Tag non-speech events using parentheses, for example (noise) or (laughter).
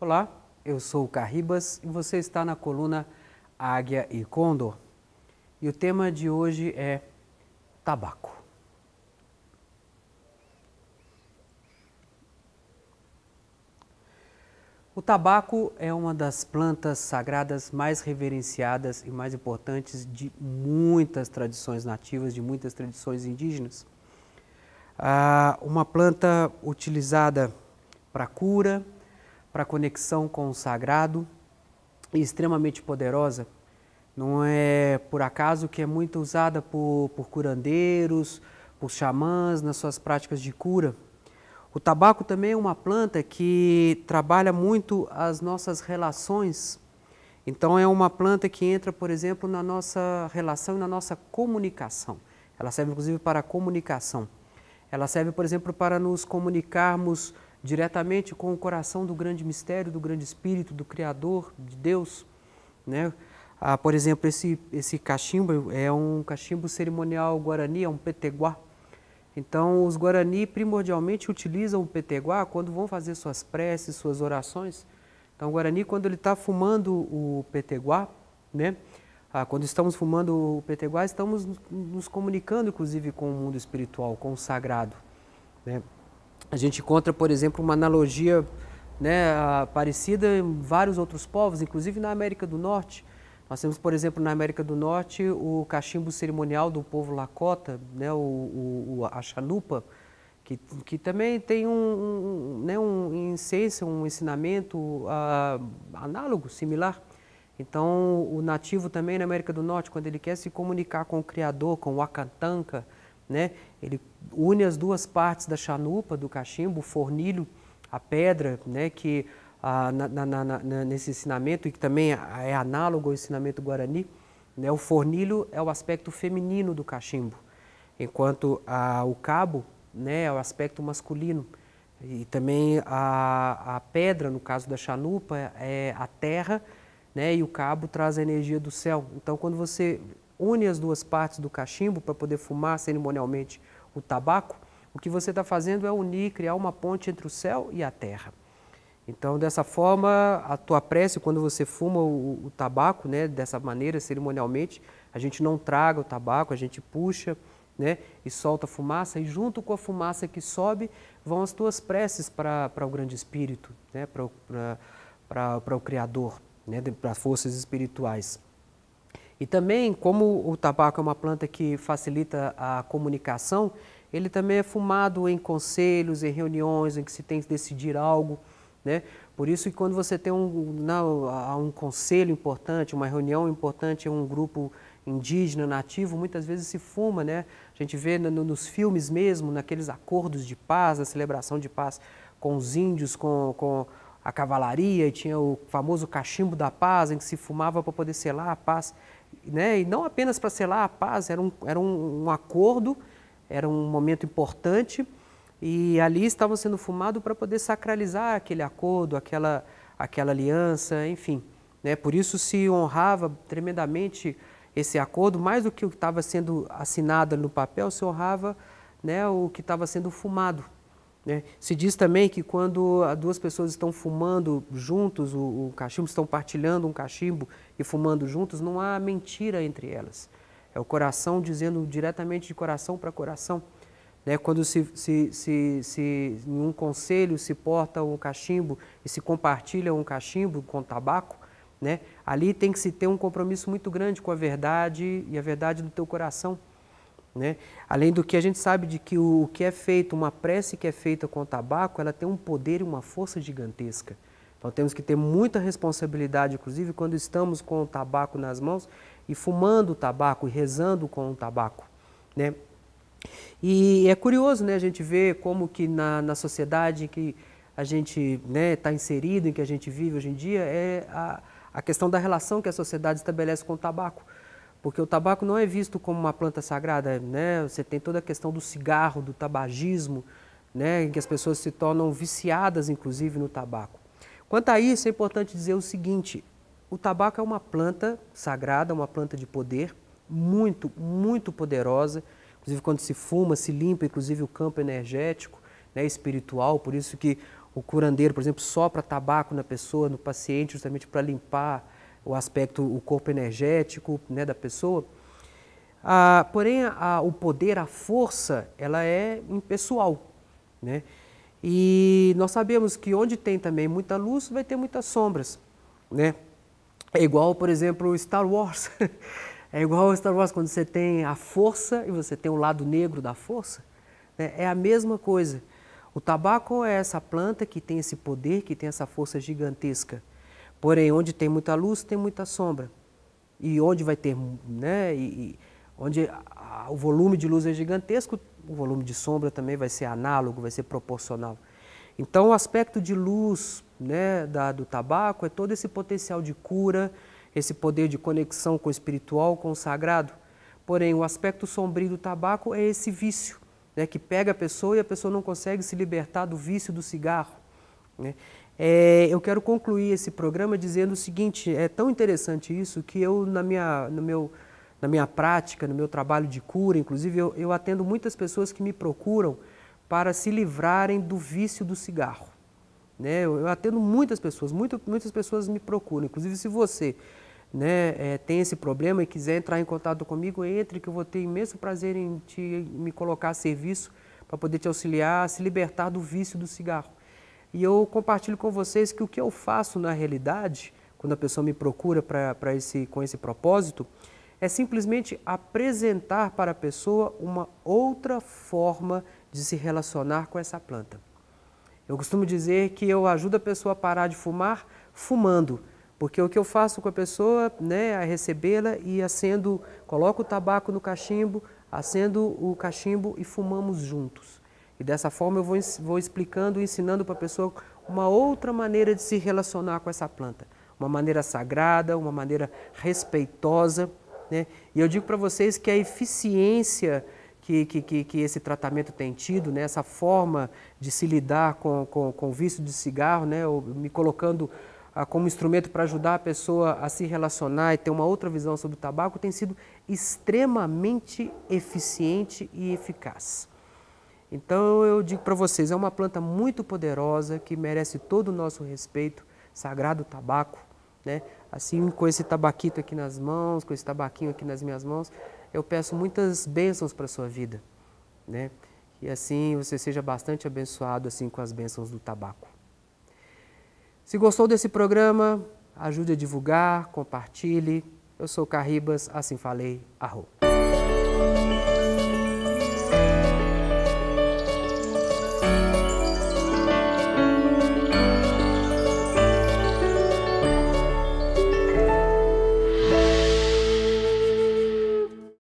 Olá, eu sou o Carribas e você está na coluna Águia e Condor. E o tema de hoje é tabaco. O tabaco é uma das plantas sagradas mais reverenciadas e mais importantes de muitas tradições nativas, de muitas tradições indígenas. Ah, uma planta utilizada para cura, para conexão com o sagrado e extremamente poderosa. Não é por acaso que é muito usada por, por curandeiros, por xamãs nas suas práticas de cura. O tabaco também é uma planta que trabalha muito as nossas relações. Então, é uma planta que entra, por exemplo, na nossa relação e na nossa comunicação. Ela serve, inclusive, para a comunicação. Ela serve, por exemplo, para nos comunicarmos diretamente com o coração do grande mistério, do grande espírito, do Criador, de Deus. Né? Ah, por exemplo, esse, esse cachimbo é um cachimbo cerimonial guarani, é um peteguá. Então, os guarani primordialmente utilizam o peteguá quando vão fazer suas preces, suas orações. Então, o guarani, quando ele está fumando o peteguá, né? Ah, quando estamos fumando o peteguá, estamos nos comunicando, inclusive, com o mundo espiritual, com o sagrado. Né? A gente encontra, por exemplo, uma analogia né, parecida em vários outros povos, inclusive na América do Norte. Nós temos, por exemplo, na América do Norte, o cachimbo cerimonial do povo Lakota, né, o, o a chalupa, que, que também tem um, um, né, um, em um ensinamento uh, análogo, similar. Então, o nativo também na América do Norte, quando ele quer se comunicar com o Criador, com o Acatanca, né? Ele une as duas partes da chanupa, do cachimbo, o fornilho, a pedra, né? que ah, na, na, na, nesse ensinamento, e que também é análogo ao ensinamento guarani, né? o fornilho é o aspecto feminino do cachimbo, enquanto ah, o cabo né? é o aspecto masculino. E também a, a pedra, no caso da chanupa, é a terra, né? e o cabo traz a energia do céu. Então, quando você une as duas partes do cachimbo para poder fumar cerimonialmente o tabaco, o que você está fazendo é unir, criar uma ponte entre o céu e a terra. Então, dessa forma, a tua prece, quando você fuma o, o tabaco, né, dessa maneira, cerimonialmente, a gente não traga o tabaco, a gente puxa né, e solta fumaça, e junto com a fumaça que sobe, vão as tuas preces para o grande espírito, né, para o Criador, né, para forças espirituais. E também, como o tabaco é uma planta que facilita a comunicação, ele também é fumado em conselhos, em reuniões em que se tem que decidir algo. Né? Por isso que quando você tem um, não, um conselho importante, uma reunião importante, um grupo indígena, nativo, muitas vezes se fuma. Né? A gente vê no, nos filmes mesmo, naqueles acordos de paz, na celebração de paz com os índios, com, com a cavalaria, e tinha o famoso cachimbo da paz, em que se fumava para poder selar a paz né, e não apenas para selar a paz, era um, era um, um acordo, era um momento importante e ali estava sendo fumado para poder sacralizar aquele acordo, aquela, aquela aliança, enfim. Né? Por isso se honrava tremendamente esse acordo, mais do que o que estava sendo assinado no papel, se honrava né, o que estava sendo fumado. Né? Se diz também que quando duas pessoas estão fumando juntos o, o, cachimbo, estão partilhando um cachimbo e fumando juntos, não há mentira entre elas. É o coração dizendo diretamente de coração para coração. Né? Quando se, se, se, se, em um conselho se porta um cachimbo e se compartilha um cachimbo com tabaco, né? ali tem que se ter um compromisso muito grande com a verdade e a verdade do teu coração. Né? Além do que a gente sabe de que o, o que é feito, uma prece que é feita com o tabaco, ela tem um poder e uma força gigantesca. Então temos que ter muita responsabilidade, inclusive quando estamos com o tabaco nas mãos e fumando o tabaco e rezando com o tabaco, né? E é curioso, né, a gente ver como que na, na sociedade que a gente está né, tá inserido, em que a gente vive hoje em dia, é a, a questão da relação que a sociedade estabelece com o tabaco. Porque o tabaco não é visto como uma planta sagrada, né? Você tem toda a questão do cigarro, do tabagismo, né? Em que as pessoas se tornam viciadas, inclusive, no tabaco. Quanto a isso, é importante dizer o seguinte: o tabaco é uma planta sagrada, uma planta de poder, muito, muito poderosa. Inclusive, quando se fuma, se limpa, inclusive, o campo energético, né? espiritual. Por isso que o curandeiro, por exemplo, sopra tabaco na pessoa, no paciente, justamente para limpar o aspecto, o corpo energético né, da pessoa. Ah, porém, a, o poder, a força, ela é impessoal. Né? E nós sabemos que onde tem também muita luz, vai ter muitas sombras. Né? É igual, por exemplo, Star Wars. (laughs) é igual Star Wars, quando você tem a força e você tem o lado negro da força. Né? É a mesma coisa. O tabaco é essa planta que tem esse poder, que tem essa força gigantesca. Porém, onde tem muita luz, tem muita sombra. E onde vai ter, né, e, onde a, a, o volume de luz é gigantesco, o volume de sombra também vai ser análogo, vai ser proporcional. Então, o aspecto de luz né, da, do tabaco é todo esse potencial de cura, esse poder de conexão com o espiritual, com o sagrado. Porém, o aspecto sombrio do tabaco é esse vício, né, que pega a pessoa e a pessoa não consegue se libertar do vício do cigarro. Né? É, eu quero concluir esse programa dizendo o seguinte: é tão interessante isso que eu, na minha, no meu, na minha prática, no meu trabalho de cura, inclusive, eu, eu atendo muitas pessoas que me procuram para se livrarem do vício do cigarro. Né? Eu, eu atendo muitas pessoas, muito, muitas pessoas me procuram. Inclusive, se você né, é, tem esse problema e quiser entrar em contato comigo, entre que eu vou ter imenso prazer em te, me colocar a serviço para poder te auxiliar a se libertar do vício do cigarro. E eu compartilho com vocês que o que eu faço na realidade, quando a pessoa me procura para esse com esse propósito, é simplesmente apresentar para a pessoa uma outra forma de se relacionar com essa planta. Eu costumo dizer que eu ajudo a pessoa a parar de fumar fumando, porque o que eu faço com a pessoa, né, a recebê-la e acendo, coloco o tabaco no cachimbo, acendo o cachimbo e fumamos juntos. E dessa forma eu vou, vou explicando e ensinando para a pessoa uma outra maneira de se relacionar com essa planta. Uma maneira sagrada, uma maneira respeitosa. Né? E eu digo para vocês que a eficiência que, que, que, esse tratamento tem tido, né? essa forma de se lidar com, com, com o vício de cigarro, né? Ou me colocando ah, como instrumento para ajudar a pessoa a se relacionar e ter uma outra visão sobre o tabaco, tem sido extremamente eficiente e eficaz. Então eu digo para vocês, é uma planta muito poderosa que merece todo o nosso respeito, sagrado tabaco, né? Assim, com esse tabaquito aqui nas mãos, com esse tabaquinho aqui nas minhas mãos, eu peço muitas bênçãos para sua vida, né? E assim você seja bastante abençoado assim com as bênçãos do tabaco. Se gostou desse programa, ajude a divulgar, compartilhe. Eu sou Carribas, assim falei, arroba.